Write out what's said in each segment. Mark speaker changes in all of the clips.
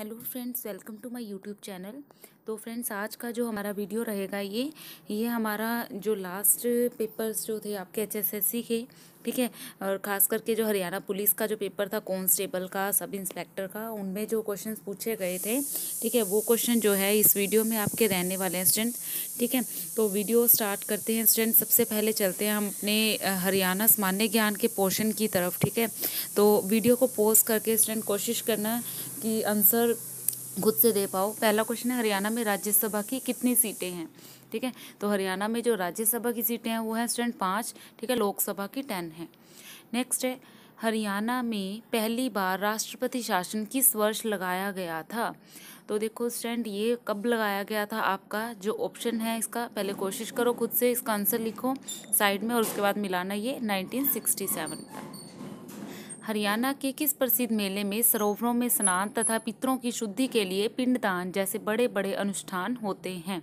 Speaker 1: hello friends welcome to my YouTube channel तो friends आज का जो हमारा वीडियो रहेगा ये ये हमारा जो लास्ट पेपर्स जो थे आपके एचएसएससी के ठीक है और ख़ास करके जो हरियाणा पुलिस का जो पेपर था कॉन्स्टेबल का सब इंस्पेक्टर का उनमें जो क्वेश्चन पूछे गए थे ठीक है वो क्वेश्चन जो है इस वीडियो में आपके रहने वाले हैं स्टूडेंट ठीक है तो वीडियो स्टार्ट करते हैं स्टूडेंट सबसे पहले चलते हैं हम अपने हरियाणा सामान्य ज्ञान के पोर्शन की तरफ ठीक है तो वीडियो को पोस्ट करके स्टूडेंट कोशिश करना कि आंसर खुद से दे पाओ पहला क्वेश्चन है हरियाणा में राज्यसभा की कितनी सीटें हैं ठीक है तो हरियाणा में जो राज्यसभा की सीटें हैं वो हैं स्टैंड पाँच ठीक है लोकसभा की टेन है नेक्स्ट है हरियाणा में पहली बार राष्ट्रपति शासन किस वर्ष लगाया गया था तो देखो स्टैंड ये कब लगाया गया था आपका जो ऑप्शन है इसका पहले कोशिश करो खुद से इसका आंसर लिखो साइड में और उसके बाद मिलाना ये 1967 था हरियाणा के किस प्रसिद्ध मेले में सरोवरों में स्नान तथा पितरों की शुद्धि के लिए पिंडदान जैसे बड़े बड़े अनुष्ठान होते हैं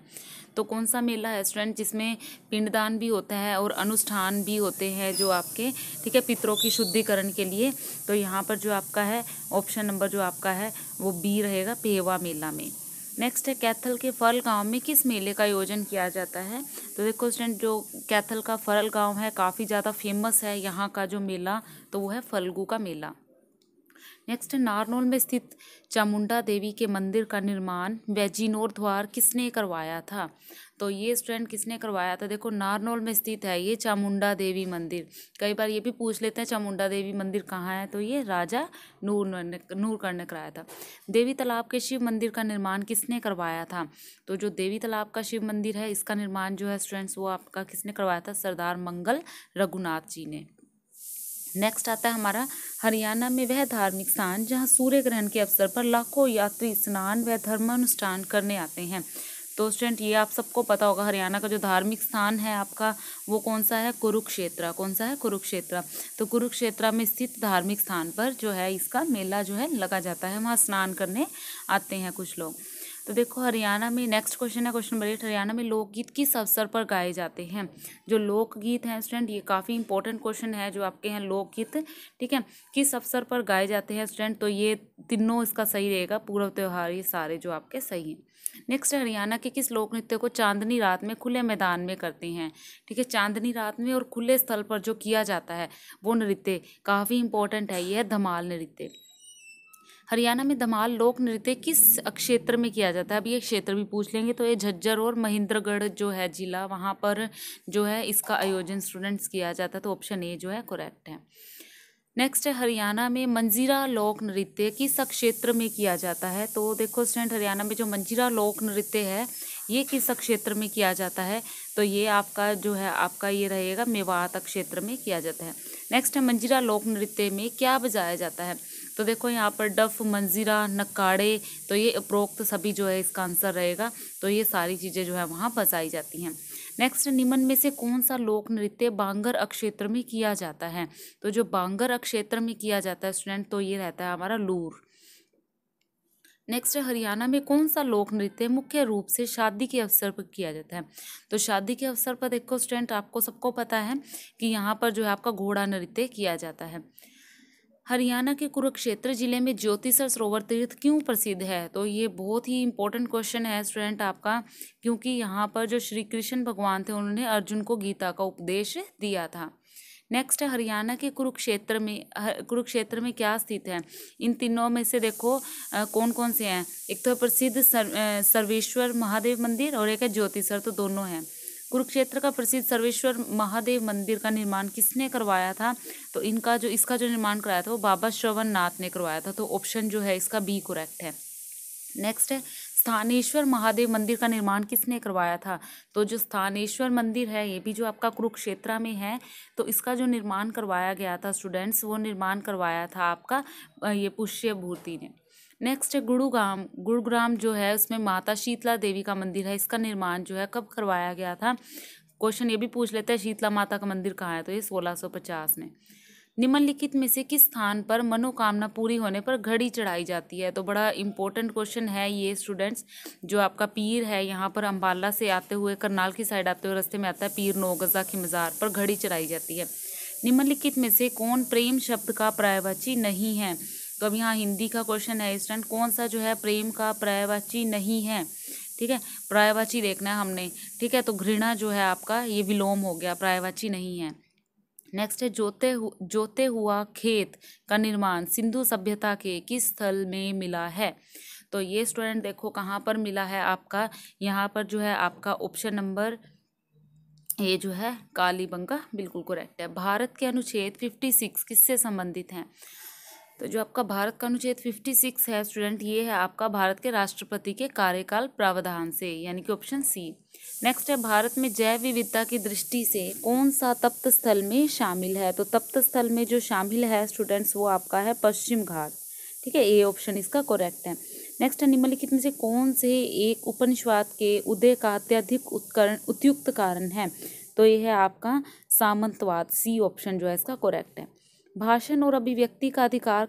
Speaker 1: तो कौन सा मेला है स्टूडेंट जिसमें पिंडदान भी होता है और अनुष्ठान भी होते हैं जो आपके ठीक है पितरों की शुद्धिकरण के लिए तो यहाँ पर जो आपका है ऑप्शन नंबर जो आपका है वो बी रहेगा पेवा मेला में नेक्स्ट है कैथल के फरल गांव में किस मेले का आयोजन किया जाता है तो देखो स्टूडेंट जो कैथल का फरल गांव है काफ़ी ज़्यादा फेमस है यहाँ का जो मेला तो वो है फलगू का मेला नेक्स्ट नारनौल में स्थित चामुंडा देवी के मंदिर का निर्माण बैजीनोर द्वार किसने करवाया था तो ये स्टैंड किसने करवाया था देखो नारनौल में स्थित है ये चामुंडा देवी मंदिर कई बार ये भी पूछ लेते हैं चामुंडा देवी मंदिर कहाँ है तो ये राजा नूर ने नूरकर ने कराया था देवी तालाब के शिव मंदिर का निर्माण किसने करवाया था तो जो देवी तालाब का शिव मंदिर है इसका निर्माण जो है स्टूडेंट्स वो आपका किसने करवाया था सरदार मंगल रघुनाथ जी ने नेक्स्ट आता है हमारा हरियाणा में वह धार्मिक स्थान जहाँ सूर्य ग्रहण के अवसर पर लाखों यात्री स्नान व धर्मानुष्ठान करने आते हैं तो स्टूडेंट ये आप सबको पता होगा हरियाणा का जो धार्मिक स्थान है आपका वो कौन सा है कुरुक्षेत्र कौन सा है कुरुक्षेत्र तो कुरुक्षेत्र में स्थित धार्मिक स्थान पर जो है इसका मेला जो है लगा जाता है वहाँ स्नान करने आते हैं कुछ लोग तो देखो हरियाणा में नेक्स्ट क्वेश्चन है क्वेश्चन नंबर एट हरियाणा में लोकगीत किस अवसर पर गाए जाते हैं जो लोकगीत हैं स्टूडेंट ये काफ़ी इंपॉर्टेंट क्वेश्चन है जो आपके हैं लोकगीत ठीक है किस अवसर पर गाए जाते हैं स्टूडेंट तो ये तीनों इसका सही रहेगा पूर्व त्यौहार ये सारे जो आपके सही हैं नेक्स्ट हरियाणा के किस लोक नृत्य को चांदनी रात में खुले मैदान में करते हैं ठीक है चांदनी रात में और खुले स्थल पर जो किया जाता है वो नृत्य काफ़ी इंपॉर्टेंट है यह धमाल नृत्य हरियाणा में धमाल लोक नृत्य किस क्षेत्र में किया जाता है अभी ये क्षेत्र भी पूछ लेंगे तो ये झज्जर और महेंद्रगढ़ जो है जिला वहाँ पर जो है इसका आयोजन स्टूडेंट्स किया जाता है तो ऑप्शन ए जो है करेक्ट है नेक्स्ट है हरियाणा में मंजीरा लोक नृत्य किस क्षेत्र में किया जाता है तो देखो स्टूडेंट हरियाणा में जो मंजीरा लोक नृत्य है ये किस क्षेत्र में किया जाता है तो ये आपका जो है आपका ये रहेगा मेवात क्षेत्र में किया जाता है नेक्स्ट है मंजीरा लोक नृत्य में क्या बजाया जाता है तो देखो यहाँ पर डफ मंजीरा नक्काड़े तो ये उपरोक्त सभी जो है इसका आंसर रहेगा तो ये सारी चीज़ें जो है वहाँ बजाई जाती हैं नेक्स्ट निम्न में से कौन सा लोक नृत्य बांगर अक्षेत्र में किया जाता है तो जो बांगर अक्षेत्र में किया जाता है स्टूडेंट तो ये रहता है हमारा लूर नेक्स्ट हरियाणा में कौन सा लोक नृत्य मुख्य रूप से शादी के अवसर पर किया जाता है तो शादी के अवसर पर देखो स्टूडेंट आपको सबको पता है कि यहाँ पर जो है आपका घोड़ा नृत्य किया जाता है हरियाणा के कुरुक्षेत्र जिले में ज्योतिसर सरोवर तीर्थ क्यों प्रसिद्ध है तो ये बहुत ही इंपॉर्टेंट क्वेश्चन है स्टूडेंट आपका क्योंकि यहाँ पर जो श्री कृष्ण भगवान थे उन्होंने अर्जुन को गीता का उपदेश दिया था नेक्स्ट हरियाणा के कुरुक्षेत्र में कुरुक्षेत्र में क्या स्थित है इन तीनों में से देखो आ, कौन कौन से हैं एक तो प्रसिद्ध सर, सर्वेश्वर महादेव मंदिर और एक है ज्योतिसर तो दोनों हैं कुरुक्षेत्र का प्रसिद्ध सर्वेश्वर महादेव मंदिर का निर्माण किसने करवाया था तो इनका जो इसका जो निर्माण कराया था वो बाबा श्रवण नाथ ने करवाया था तो ऑप्शन जो है इसका बी करेक्ट है नेक्स्ट है स्थानेश्वर महादेव मंदिर का निर्माण किसने करवाया था तो जो स्थानेश्वर मंदिर है ये भी जो आपका कुरुक्षेत्रा में है तो इसका जो निर्माण करवाया गया था स्टूडेंट्स वो निर्माण करवाया था आपका ये पुष्यभूति ने नेक्स्ट है गुरुग्राम गुरुग्राम जो है उसमें माता शीतला देवी का मंदिर है इसका निर्माण जो है कब करवाया गया था क्वेश्चन ये भी पूछ लेते हैं शीतला माता का मंदिर कहाँ है तो ये 1650 में निम्नलिखित में से किस स्थान पर मनोकामना पूरी होने पर घड़ी चढ़ाई जाती है तो बड़ा इंपॉर्टेंट क्वेश्चन है ये स्टूडेंट्स जो आपका पीर है यहाँ पर अम्बाला से आते हुए करनाल की साइड आते हुए रास्ते में आता है पीर गज़ा की मज़ार पर घड़ी चढ़ाई जाती है निम्नलिखित में से कौन प्रेम शब्द का प्रायवाची नहीं है तो अब यहाँ हिंदी का क्वेश्चन है स्टूडेंट कौन सा जो है प्रेम का प्रायवाची नहीं है ठीक है प्रायवाची देखना है हमने ठीक है तो घृणा जो है आपका ये विलोम हो गया प्रायवाची नहीं है नेक्स्ट है जोते हु, जोते हुआ खेत का निर्माण सिंधु सभ्यता के किस स्थल में मिला है तो ये स्टूडेंट देखो कहाँ पर मिला है आपका यहाँ पर जो है आपका ऑप्शन नंबर ये जो है कालीबंगा बिल्कुल करेक्ट है भारत के अनुच्छेद फिफ्टी सिक्स किससे संबंधित हैं तो जो आपका भारत का अनुच्छेद 56 है स्टूडेंट ये है आपका भारत के राष्ट्रपति के कार्यकाल प्रावधान से यानी कि ऑप्शन सी नेक्स्ट है भारत में जैव विविधता की दृष्टि से कौन सा तप्त स्थल में शामिल है तो तप्त स्थल में जो शामिल है स्टूडेंट्स वो आपका है पश्चिम घाट ठीक है ए ऑप्शन इसका करेक्ट है नेक्स्ट है निम्नलिखित में से कौन से एक उपनिषद के उदय का अत्यधिक उत्करण उपयुक्त कारण है तो ये है आपका सामंतवाद सी ऑप्शन जो है इसका करेक्ट है भाषण और अभिव्यक्ति का अधिकार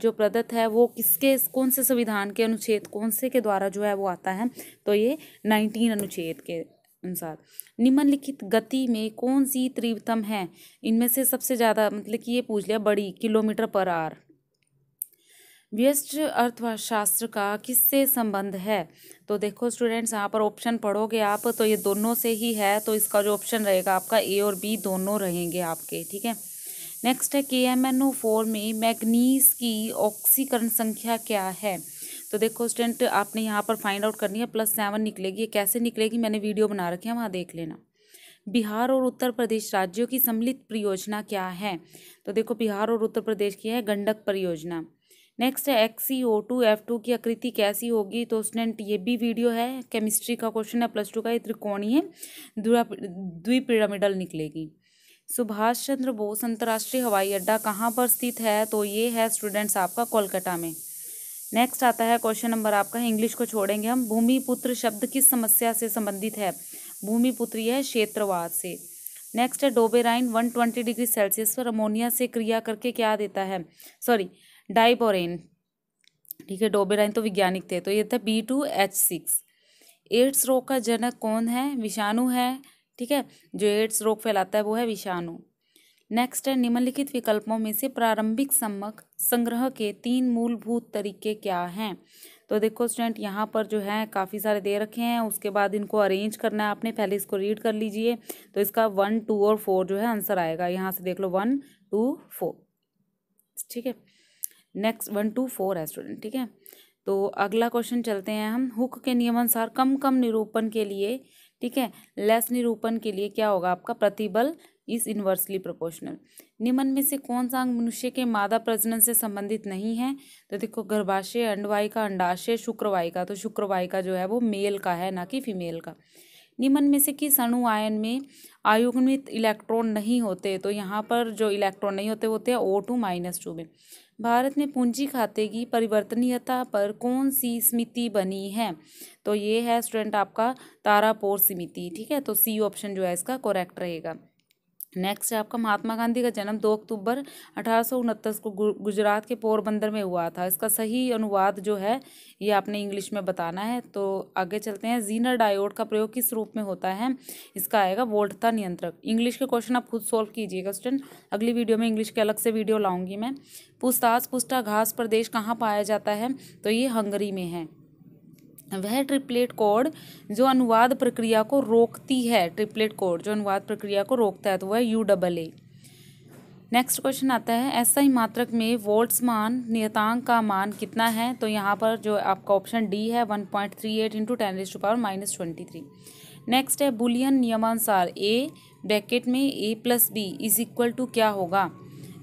Speaker 1: जो प्रदत्त है वो किसके कौन से संविधान के अनुच्छेद कौन से के द्वारा जो है वो आता है तो ये नाइनटीन अनुच्छेद के अनुसार निम्नलिखित गति में कौन सी तीव्रतम है इनमें से सबसे ज़्यादा मतलब कि ये पूछ लिया बड़ी किलोमीटर पर आर व्यस्त अर्थशास्त्र का किससे संबंध है तो देखो स्टूडेंट्स यहाँ पर ऑप्शन पढ़ोगे आप तो ये दोनों से ही है तो इसका जो ऑप्शन रहेगा आपका ए और बी दोनों रहेंगे आपके ठीक है नेक्स्ट है K M N O four में मैग्नीज की ऑक्सीकरण संख्या क्या है तो देखो स्टूडेंट आपने यहाँ पर फाइंड आउट करनी है प्लस सेवन निकलेगी कैसे निकलेगी मैंने वीडियो बना रखी है वहाँ देख लेना बिहार और उत्तर प्रदेश राज्यों की सम्मिलित परियोजना क्या है तो देखो बिहार और उत्तर प्रदेश की है गंडक परियोजना नेक्स्ट है X C O two F two की आकृति कैसी होगी तो स्टूडेंट ये भी वीडियो है केमिस्ट्री का क्वेश्चन है प्लस टू का ये त्रिकोणीय पिरामिडल निकलेगी सुभाष चंद्र बोस अंतर्राष्ट्रीय हवाई अड्डा कहाँ पर स्थित है तो ये है स्टूडेंट्स आपका कोलकाता में नेक्स्ट आता है क्वेश्चन नंबर आपका इंग्लिश को छोड़ेंगे हम भूमिपुत्र शब्द किस समस्या से संबंधित है भूमिपुत्र यह क्षेत्रवाद से नेक्स्ट है डोबेराइन 120 डिग्री सेल्सियस पर अमोनिया से क्रिया करके क्या देता है सॉरी डाइबोरेन ठीक है डोबेराइन तो वैज्ञानिक थे तो ये था B two H six AIDS रोग का जनक कौन है विषाणु है ठीक है जो एड्स रोग फैलाता है वो है विषाणु नेक्स्ट है निम्नलिखित विकल्पों में से प्रारंभिक सम्मक संग्रह के तीन मूलभूत तरीके क्या हैं तो देखो स्टूडेंट यहाँ पर जो है काफ़ी सारे दे रखे हैं उसके बाद इनको अरेंज करना है आपने पहले इसको रीड कर लीजिए तो इसका वन टू और फोर जो है आंसर आएगा यहाँ से देख लो वन टू फोर ठीक है नेक्स्ट वन टू फोर है स्टूडेंट ठीक है तो अगला क्वेश्चन चलते हैं हम हुक के नियमानुसार कम कम निरूपण के लिए ठीक है लेस निरूपण के लिए क्या होगा आपका प्रतिबल इज इन्वर्सली प्रोपोर्शनल निम्न में से कौन सा अंग मनुष्य के मादा प्रजनन से संबंधित नहीं है तो देखो गर्भाशय का अंडाशय का तो का जो है वो मेल का है ना कि फीमेल का निम्न में से किस अणु आयन में आयुग्मित इलेक्ट्रॉन नहीं होते तो यहाँ पर जो इलेक्ट्रॉन नहीं होते होते हैं ओ टू माइनस टू में भारत में पूंजी खाते की परिवर्तनीयता पर कौन सी समिति बनी है तो ये है स्टूडेंट आपका तारापोर समिति ठीक है तो सी ऑप्शन जो है इसका करेक्ट रहेगा नेक्स्ट है आपका महात्मा गांधी का जन्म दो अक्टूबर अठारह को गुजरात के पोरबंदर में हुआ था इसका सही अनुवाद जो है ये आपने इंग्लिश में बताना है तो आगे चलते हैं जीनर डायोड का प्रयोग किस रूप में होता है इसका आएगा वोल्टता नियंत्रक इंग्लिश के क्वेश्चन आप खुद सॉल्व कीजिएगा स्टूडेंट अगली वीडियो में इंग्लिश के अलग से वीडियो लाऊंगी मैं पुस्ताज पुस्टा घास प्रदेश कहाँ पाया जाता है तो ये हंगरी में है वह ट्रिपलेट कोड जो अनुवाद प्रक्रिया को रोकती है ट्रिपलेट कोड जो अनुवाद प्रक्रिया को रोकता है तो वह U double A next question आता है ऐसा ही मात्रक में वोल्ट्स मान नियतांक का मान कितना है तो यहाँ पर जो आपका ऑप्शन डी है one point three eight into ten raise to power minus twenty three next है बुलियन नियमानुसार ए ब्रैकेट में A plus B is equal to क्या होगा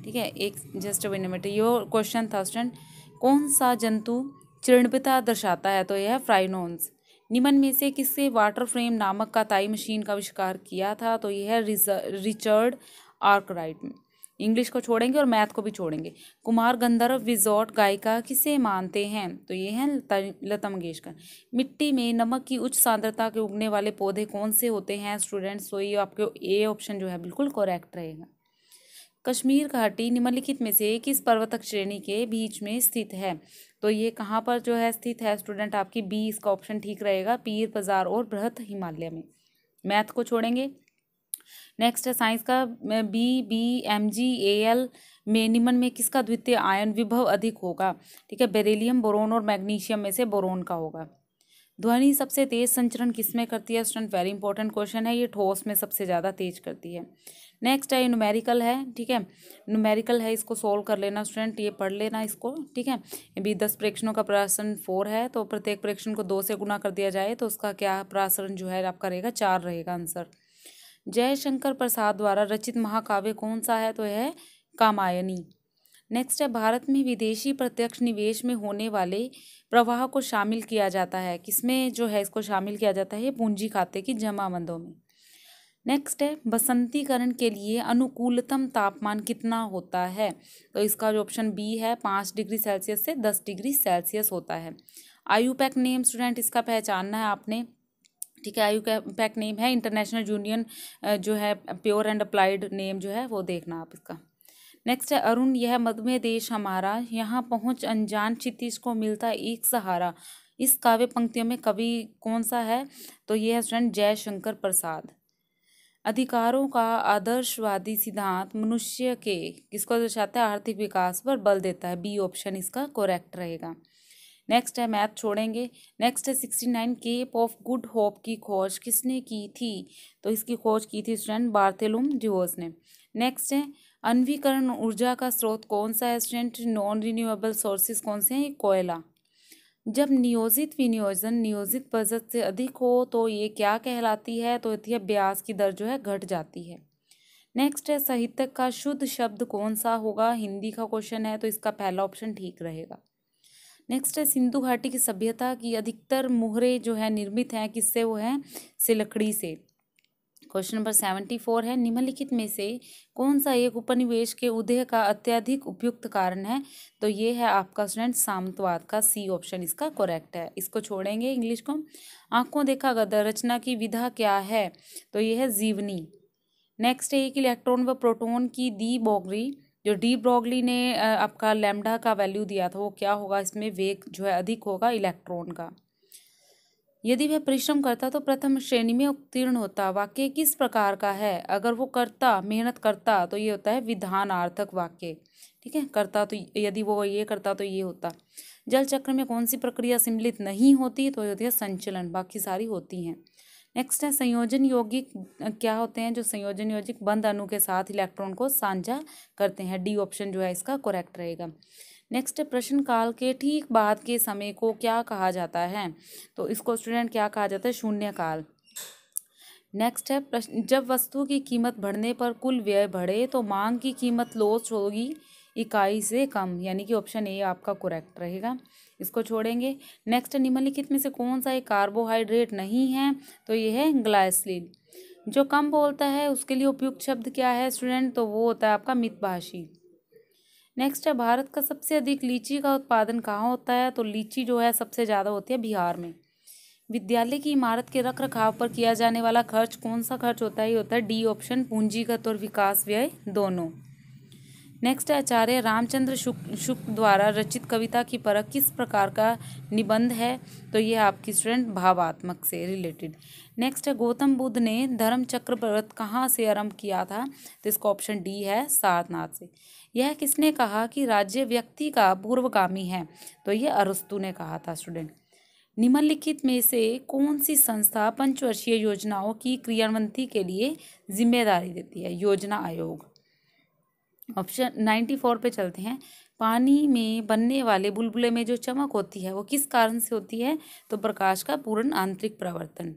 Speaker 1: ठीक है एक जस्ट मिनट ये क्वेश्चन था स्टूडेंट कौन सा जंतु चिरणपिता दर्शाता है तो यह फ्राइनोन्स निमन में से किससे वाटर फ्रेम नामक का ताई मशीन का आविष्कार किया था तो यह रिचर्ड आर्कराइट इंग्लिश को छोड़ेंगे और मैथ को भी छोड़ेंगे कुमार गंधर्व रिजॉर्ट गायिका किसे मानते हैं तो ये हैं लता मंगेशकर मिट्टी में नमक की उच्च सांद्रता के उगने वाले पौधे कौन से होते हैं स्टूडेंट्स तो ये आपके ए ऑप्शन जो है बिल्कुल करेक्ट रहेगा कश्मीर घाटी निम्नलिखित में से किस पर्वतक श्रेणी के बीच में स्थित है तो ये कहाँ पर जो है स्थित है स्टूडेंट आपकी बी इसका ऑप्शन ठीक रहेगा पीर बाजार और बृहत हिमालय में मैथ को छोड़ेंगे नेक्स्ट है साइंस का B B M G A L में निम्न में किसका द्वितीय आयन विभव अधिक होगा ठीक है बेरेलियम बोरोन और मैग्नीशियम में से बोरोन का होगा ध्वनि सबसे तेज संचरण किस में करती है स्टूडेंट वेरी इंपॉर्टेंट क्वेश्चन है ये ठोस में सबसे ज़्यादा तेज करती है नेक्स्ट है न्यूमेरिकल है ठीक है न्यूमेरिकल है इसको सोल्व कर लेना स्टूडेंट ये पढ़ लेना इसको ठीक है अभी दस प्रेक्षणों का प्रासन फोर है तो प्रत्येक प्रेक्षण को दो से गुना कर दिया जाए तो उसका क्या प्रासरण जो है आपका रहेगा चार रहेगा आंसर जयशंकर प्रसाद द्वारा रचित महाकाव्य कौन सा है तो यह कामायनी नेक्स्ट है भारत में विदेशी प्रत्यक्ष निवेश में होने वाले प्रवाह को शामिल किया जाता है किसमें जो है इसको शामिल किया जाता है पूंजी खाते की जमाबंदों में नेक्स्ट है बसंतीकरण के लिए अनुकूलतम तापमान कितना होता है तो इसका जो ऑप्शन बी है पाँच डिग्री सेल्सियस से दस डिग्री सेल्सियस होता है आयु पैक नेम स्टूडेंट इसका पहचानना है आपने ठीक है आयु पैक नेम है इंटरनेशनल यूनियन जो है प्योर एंड अप्लाइड नेम जो है वो देखना आप इसका नेक्स्ट है अरुण यह मधुमेह देश हमारा यहाँ पहुँच अनजान क्षितिज को मिलता एक सहारा इस काव्य पंक्तियों में कवि कौन सा है तो ये है स्टूडेंट जयशंकर प्रसाद अधिकारों का आदर्शवादी सिद्धांत मनुष्य के किसको दर्शाता है आर्थिक विकास पर बल देता है बी ऑप्शन इसका करेक्ट रहेगा नेक्स्ट है मैथ छोड़ेंगे नेक्स्ट है sixty nine Cape of Good Hope की खोज किसने की थी तो इसकी खोज की थी स्टूडेंट बार्थेलुम जोस ने नेक्स्ट है अनवीकरण ऊर्जा का स्रोत कौन सा है स्टूडेंट नॉन रिन्यूएबल सोर्सेज कौन से हैं कोयला जब नियोजित विनियोजन नियोजित बजट से अधिक हो तो ये क्या कहलाती है तो यह ब्याज की दर जो है घट जाती है नेक्स्ट है साहित्य का शुद्ध शब्द कौन सा होगा हिंदी का क्वेश्चन है तो इसका पहला ऑप्शन ठीक रहेगा नेक्स्ट है सिंधु घाटी की सभ्यता की अधिकतर मुहरे जो है निर्मित हैं किससे वो हैं सिलकड़ी से क्वेश्चन नंबर सेवेंटी फोर है निम्नलिखित में से कौन सा एक उपनिवेश के उदय का अत्यधिक उपयुक्त कारण है तो ये है आपका स्टूडेंट सामंतवाद का सी ऑप्शन इसका करेक्ट है इसको छोड़ेंगे इंग्लिश को आंखों देखा गदर रचना की विधा क्या है तो ये है जीवनी नेक्स्ट है एक इलेक्ट्रॉन व प्रोटोन की दी बोगरी जो डी ब्रॉगली ने आपका लेमडा का वैल्यू दिया था वो क्या होगा इसमें वेग जो है अधिक होगा इलेक्ट्रॉन का यदि वह परिश्रम करता तो प्रथम श्रेणी में उत्तीर्ण होता वाक्य किस प्रकार का है अगर वो करता मेहनत करता तो ये होता है विधानार्थक वाक्य ठीक है करता तो यदि वो ये करता तो ये होता जल चक्र में कौन सी प्रक्रिया सम्मिलित नहीं होती तो ये होती है संचलन बाकी सारी होती हैं नेक्स्ट है संयोजन यौगिक क्या होते हैं जो संयोजन यौगिक बंद अणु के साथ इलेक्ट्रॉन को साझा करते हैं डी ऑप्शन जो है इसका करेक्ट रहेगा नेक्स्ट प्रश्न काल के ठीक बाद के समय को क्या कहा जाता है तो इसको स्टूडेंट क्या कहा जाता है शून्य काल नेक्स्ट है प्रश्न जब वस्तु की कीमत बढ़ने पर कुल व्यय बढ़े तो मांग की कीमत लोस होगी इकाई से कम यानी कि ऑप्शन ए आपका करेक्ट रहेगा इसको छोड़ेंगे नेक्स्ट निम्नलिखित में से कौन सा एक कार्बोहाइड्रेट नहीं है तो ये है ग्लाइसलिन जो कम बोलता है उसके लिए उपयुक्त शब्द क्या है स्टूडेंट तो वो होता है आपका मितभाषी नेक्स्ट है भारत का सबसे अधिक लीची का उत्पादन कहाँ होता है तो लीची जो है सबसे ज़्यादा होती है बिहार में विद्यालय की इमारत के रख रखाव पर किया जाने वाला खर्च कौन सा खर्च होता है ये होता है डी ऑप्शन पूंजीगत और विकास व्यय दोनों नेक्स्ट आचार्य रामचंद्र शुक्ल शुक द्वारा रचित कविता की परख किस प्रकार का निबंध है तो ये आपकी स्टूडेंट भावात्मक से रिलेटेड नेक्स्ट है गौतम बुद्ध ने धर्म चक्र व्रत कहाँ से आरंभ किया था तो इसका ऑप्शन डी है सारनाथ से यह किसने कहा कि राज्य व्यक्ति का पूर्वगामी है तो यह अरुस्तु ने कहा था स्टूडेंट निम्नलिखित में से कौन सी संस्था पंचवर्षीय योजनाओं की क्रियान्वयन के लिए जिम्मेदारी देती है योजना आयोग ऑप्शन नाइन्टी फोर पे चलते हैं पानी में बनने वाले बुलबुले में जो चमक होती है वो किस कारण से होती है तो प्रकाश का पूर्ण आंतरिक प्रवर्तन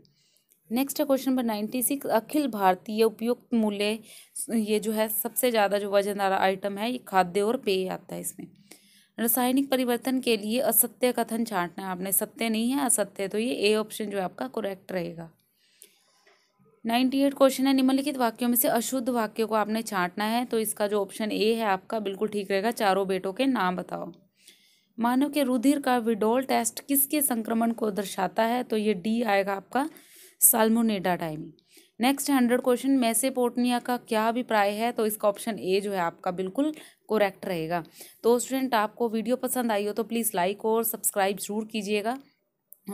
Speaker 1: नेक्स्ट है क्वेश्चन नंबर नाइन्टी सिक्स अखिल भारतीय उपयुक्त मूल्य ये जो है सबसे ज़्यादा जो वजनदार आइटम है ये खाद्य और पेय आता है इसमें रासायनिक परिवर्तन के लिए असत्य कथन छाटना है आपने सत्य नहीं है असत्य तो ये ए ऑप्शन जो है आपका करेक्ट रहेगा नाइन्टी एट क्वेश्चन है निम्नलिखित वाक्यों में से अशुद्ध वाक्य को आपने छाटना है तो इसका जो ऑप्शन ए है आपका बिल्कुल ठीक रहेगा चारों बेटों के नाम बताओ मानव के रुधिर का विडोल टेस्ट किसके संक्रमण को दर्शाता है तो ये डी आएगा आपका साल्मोनेडा टाइमिंग नेक्स्ट हंड्रेड क्वेश्चन मैसेपोटनिया का क्या अभिप्राय है तो इसका ऑप्शन ए जो है आपका बिल्कुल कोरेक्ट रहेगा तो स्टूडेंट आपको वीडियो पसंद आई हो तो प्लीज़ लाइक और सब्सक्राइब जरूर कीजिएगा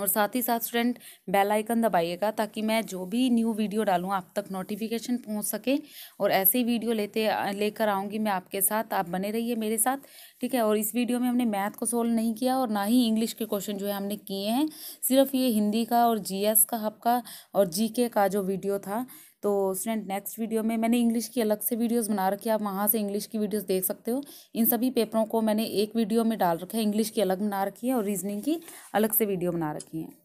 Speaker 1: और साथ ही साथ स्टूडेंट बेल आइकन दबाइएगा ताकि मैं जो भी न्यू वीडियो डालूँ आप तक नोटिफिकेशन पहुंच सके और ऐसे ही वीडियो लेते लेकर आऊँगी मैं आपके साथ आप बने रहिए मेरे साथ ठीक है और इस वीडियो में हमने मैथ को सोल्व नहीं किया और ना ही इंग्लिश के क्वेश्चन जो है हमने किए हैं सिर्फ ये हिंदी का और जी का हब का और जी का जो वीडियो था तो स्टूडेंट नेक्स्ट वीडियो में मैंने इंग्लिश की अलग से वीडियोस बना रखी है आप वहाँ से इंग्लिश की वीडियोस देख सकते हो इन सभी पेपरों को मैंने एक वीडियो में डाल रखा है इंग्लिश की अलग बना रखी है और रीजनिंग की अलग से वीडियो बना रखी है